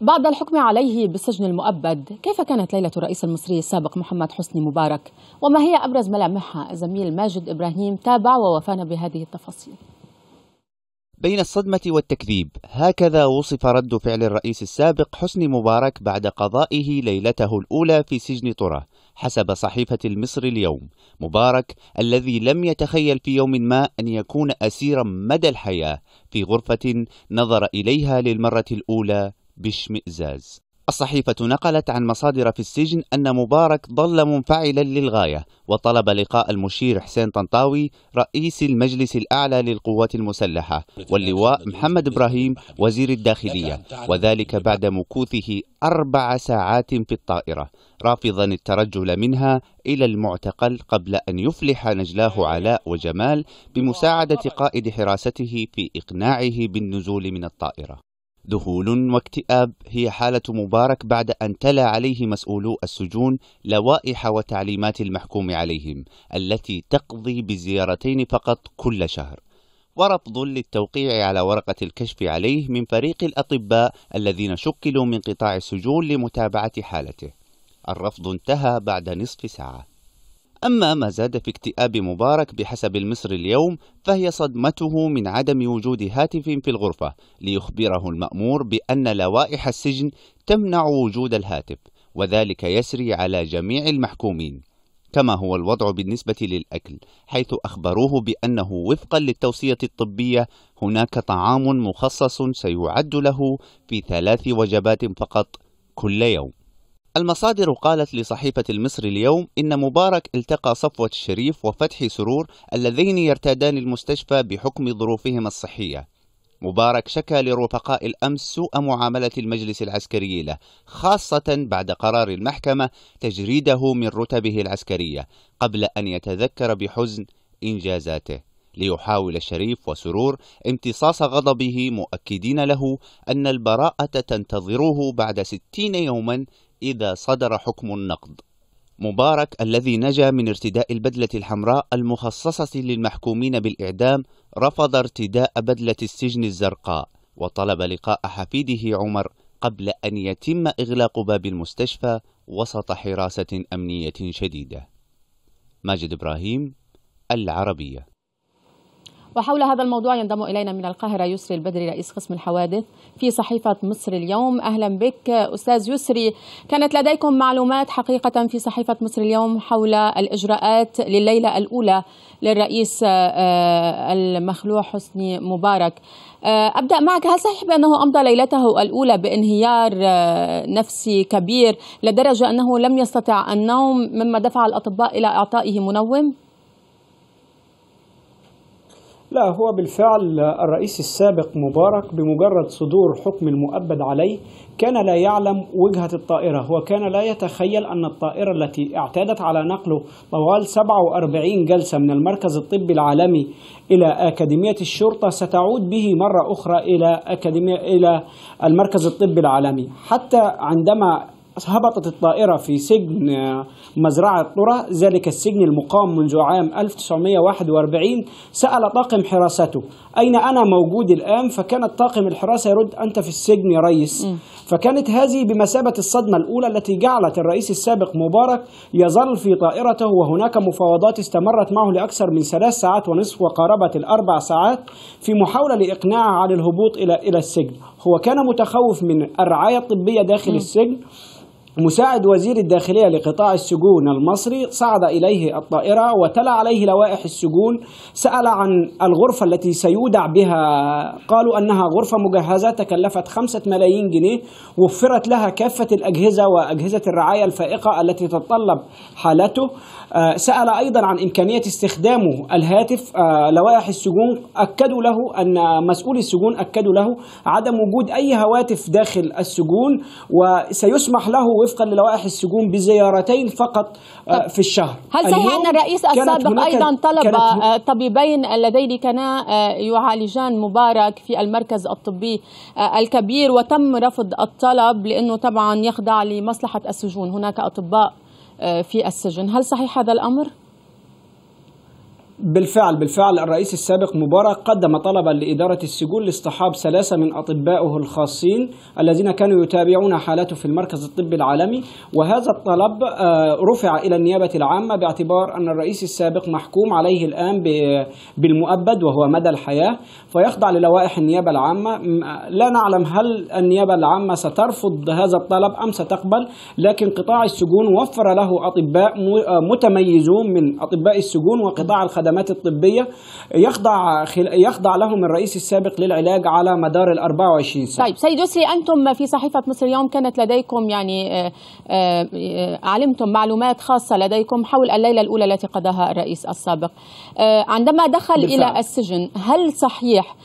بعد الحكم عليه بالسجن المؤبد كيف كانت ليلة الرئيس المصري السابق محمد حسني مبارك وما هي أبرز ملامحها زميل ماجد إبراهيم تابع ووفانا بهذه التفاصيل بين الصدمة والتكذيب هكذا وصف رد فعل الرئيس السابق حسني مبارك بعد قضائه ليلته الأولى في سجن طرة حسب صحيفة المصري اليوم مبارك الذي لم يتخيل في يوم ما أن يكون أسيرا مدى الحياة في غرفة نظر إليها للمرة الأولى باشمئزاز الصحيفة نقلت عن مصادر في السجن أن مبارك ظل منفعلا للغاية وطلب لقاء المشير حسين طنطاوي رئيس المجلس الأعلى للقوات المسلحة واللواء محمد إبراهيم وزير الداخلية وذلك بعد مكوثه أربع ساعات في الطائرة رافضا الترجل منها إلى المعتقل قبل أن يفلح نجلاه علاء وجمال بمساعدة قائد حراسته في إقناعه بالنزول من الطائرة ذهول واكتئاب هي حالة مبارك بعد أن تلا عليه مسؤولو السجون لوائح وتعليمات المحكوم عليهم التي تقضي بزيارتين فقط كل شهر ورفض للتوقيع على ورقة الكشف عليه من فريق الأطباء الذين شكلوا من قطاع السجون لمتابعة حالته الرفض انتهى بعد نصف ساعه أما ما زاد في اكتئاب مبارك بحسب المصري اليوم فهي صدمته من عدم وجود هاتف في الغرفة ليخبره المأمور بأن لوائح السجن تمنع وجود الهاتف وذلك يسري على جميع المحكومين كما هو الوضع بالنسبة للأكل حيث أخبروه بأنه وفقا للتوصية الطبية هناك طعام مخصص سيعد له في ثلاث وجبات فقط كل يوم المصادر قالت لصحيفة المصري اليوم إن مبارك التقى صفوة الشريف وفتحي سرور اللذين يرتادان المستشفى بحكم ظروفهما الصحية مبارك شكى لرفقاء الأمس سوء معاملة المجلس العسكري له خاصة بعد قرار المحكمة تجريده من رتبه العسكرية قبل أن يتذكر بحزن إنجازاته ليحاول الشريف وسرور امتصاص غضبه مؤكدين له أن البراءة تنتظره بعد ستين يوما إذا صدر حكم النقض مبارك الذي نجا من ارتداء البدلة الحمراء المخصصة للمحكومين بالإعدام رفض ارتداء بدلة السجن الزرقاء وطلب لقاء حفيده عمر قبل أن يتم إغلاق باب المستشفى وسط حراسة أمنية شديدة ماجد إبراهيم العربية وحول هذا الموضوع ينضم إلينا من القاهرة يسري البدري رئيس قسم الحوادث في صحيفة مصر اليوم أهلا بك أستاذ يسري كانت لديكم معلومات حقيقة في صحيفة مصر اليوم حول الإجراءات لليلة الأولى للرئيس آه، المخلوع حسني مبارك آه، أبدأ معك هل صحيح بأنه أمضى ليلته الأولى بانهيار آه، نفسي كبير لدرجة أنه لم يستطع النوم مما دفع الأطباء إلى إعطائه منوم؟ لا هو بالفعل الرئيس السابق مبارك بمجرد صدور حكم المؤبد عليه كان لا يعلم وجهة الطائرة هو كان لا يتخيل أن الطائرة التي اعتادت على نقله طوال 47 جلسة من المركز الطبي العالمي إلى أكاديمية الشرطة ستعود به مرة أخرى إلى أكاديمية إلى المركز الطبي العالمي حتى عندما هبطت الطائرة في سجن آه، مزرعة قرى ذلك السجن المقام منذ عام 1941 سأل طاقم حراسته أين أنا موجود الآن فكانت طاقم الحراسة يرد أنت في السجن يا ريس فكانت هذه بمثابة الصدمة الأولى التي جعلت الرئيس السابق مبارك يظل في طائرته وهناك مفاوضات استمرت معه لأكثر من ثلاث ساعات ونصف وقاربة الأربع ساعات في محاولة لإقناعه على الهبوط إلى إلى السجن هو كان متخوف من الرعاية الطبية داخل السجن مساعد وزير الداخلية لقطاع السجون المصري صعد إليه الطائرة وتلا عليه لوائح السجون سأل عن الغرفة التي سيودع بها قالوا أنها غرفة مجهزة تكلفت خمسة ملايين جنيه وفرت لها كافة الأجهزة وأجهزة الرعاية الفائقة التي تتطلب حالته آه، سأل أيضا عن إمكانية استخدامه الهاتف آه، لوائح السجون أكدوا له أن مسؤولي السجون أكدوا له عدم وجود أي هواتف داخل السجون وسيسمح له وفقا للوائح السجون بزيارتين فقط آه، في الشهر هل صحيح أن الرئيس السابق أيضا طلب طبيبين اللذين كانا آه، يعالجان مبارك في المركز الطبي آه، الكبير وتم رفض الطلب لأنه طبعا يخضع لمصلحة السجون هناك أطباء في السجن هل صحيح هذا الأمر؟ بالفعل بالفعل الرئيس السابق مبارك قدم طلبا لإدارة السجون لاصطحاب ثلاثة من أطبائه الخاصين الذين كانوا يتابعون حالته في المركز الطبي العالمي وهذا الطلب آه، رفع إلى النيابة العامة باعتبار أن الرئيس السابق محكوم عليه الآن بالمؤبد وهو مدى الحياة فيخضع للوائح النيابة العامة آه، لا نعلم هل النيابة العامة سترفض هذا الطلب أم ستقبل لكن قطاع السجون وفر له أطباء آه، متميزون من أطباء السجون وقطاع الخدمات الخدمات الطبية يخضع خل... يخضع لهم الرئيس السابق للعلاج على مدار ال 24 ساعة. طيب سيد يسري أنتم في صحيفة مصر اليوم كانت لديكم يعني آه، آه، علمتم معلومات خاصة لديكم حول الليلة الأولى التي قضاها الرئيس السابق. آه، عندما دخل بالفعل. إلى السجن هل صحيح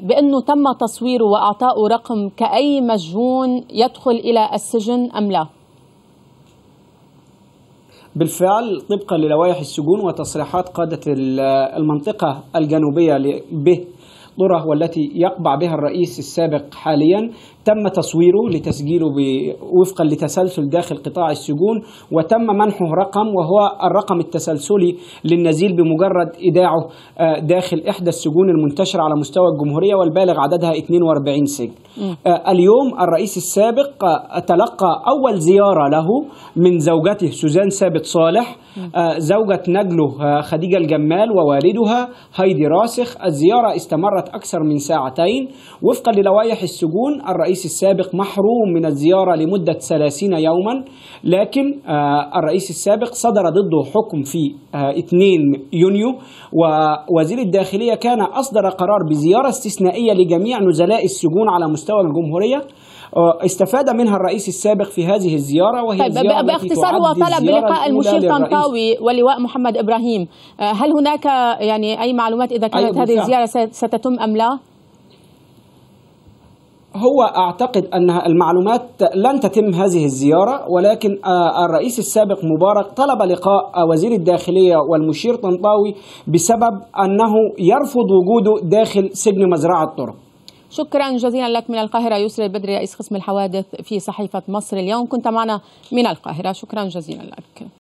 بأنه تم تصويره وأعطائه رقم كأي مجنون يدخل إلى السجن أم لا؟ بالفعل طبقا للوائح السجون وتصريحات قادة المنطقة الجنوبية به الذرة والتي يقبع بها الرئيس السابق حاليا تم تصويره لتسجيله وفقا لتسلسل داخل قطاع السجون وتم منحه رقم وهو الرقم التسلسلي للنزيل بمجرد إيداعه آه، داخل إحدى السجون المنتشرة على مستوى الجمهورية والبالغ عددها 42 سجن آه، اليوم الرئيس السابق آه، تلقى أول زيارة له من زوجته سوزان ثابت صالح زوجة نجله خديجة الجمال ووالدها هايدي راسخ الزيارة استمرت أكثر من ساعتين وفقا للوائح السجون الرئيس السابق محروم من الزيارة لمدة 30 يوما لكن آه، الرئيس السابق صدر ضده حكم في 2 آه، يونيو ووزير الداخلية كان أصدر قرار بزيارة استثنائية لجميع نزلاء السجون على مستوى الجمهورية آه، استفاد منها الرئيس السابق في هذه الزيارة وهي طيب الزيارة باختصار هو طلب بلقاء المشير طنطاوي ولواء محمد إبراهيم آه، هل هناك يعني أي معلومات إذا كانت أيوة، هذه الزيارة ستتم أم لا؟ هو اعتقد ان المعلومات لن تتم هذه الزياره ولكن آه، الرئيس السابق مبارك طلب لقاء وزير الداخليه والمشير طنطاوي بسبب انه يرفض وجوده داخل سجن مزرعه الطرق شكرا جزيلا لك من القاهرة يسري البدري رئيس قسم الحوادث في صحيفة مصر اليوم كنت معنا من القاهرة شكرا جزيلا لك